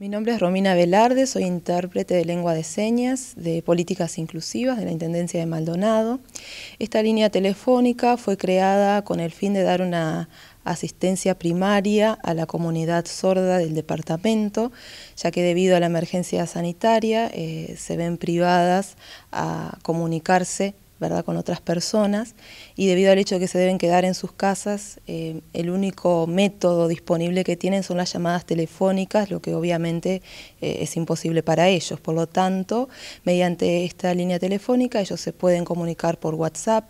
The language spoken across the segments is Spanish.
Mi nombre es Romina Velarde, soy intérprete de lengua de señas de políticas inclusivas de la Intendencia de Maldonado. Esta línea telefónica fue creada con el fin de dar una asistencia primaria a la comunidad sorda del departamento, ya que debido a la emergencia sanitaria eh, se ven privadas a comunicarse con otras personas y debido al hecho de que se deben quedar en sus casas, eh, el único método disponible que tienen son las llamadas telefónicas, lo que obviamente eh, es imposible para ellos. Por lo tanto, mediante esta línea telefónica ellos se pueden comunicar por WhatsApp,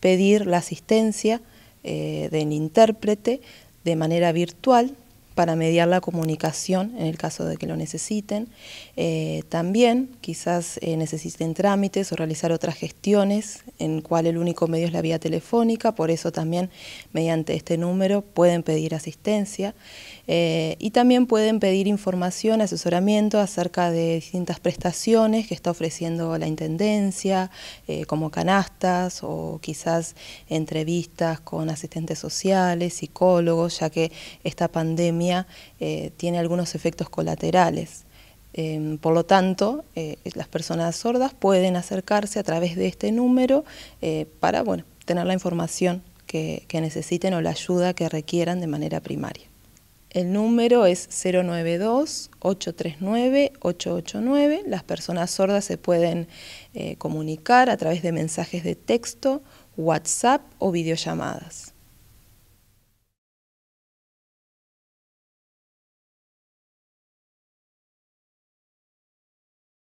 pedir la asistencia eh, del intérprete de manera virtual para mediar la comunicación en el caso de que lo necesiten. Eh, también quizás eh, necesiten trámites o realizar otras gestiones en cual el único medio es la vía telefónica, por eso también mediante este número pueden pedir asistencia eh, y también pueden pedir información, asesoramiento acerca de distintas prestaciones que está ofreciendo la Intendencia, como canastas o quizás entrevistas con asistentes sociales, psicólogos, ya que esta pandemia eh, tiene algunos efectos colaterales. Eh, por lo tanto, eh, las personas sordas pueden acercarse a través de este número para tener la información que, necesiten o la ayuda que requieran de manera primaria. El número es 092-839-889. Las personas sordas se pueden comunicar a través de mensajes de texto, WhatsApp o videollamadas.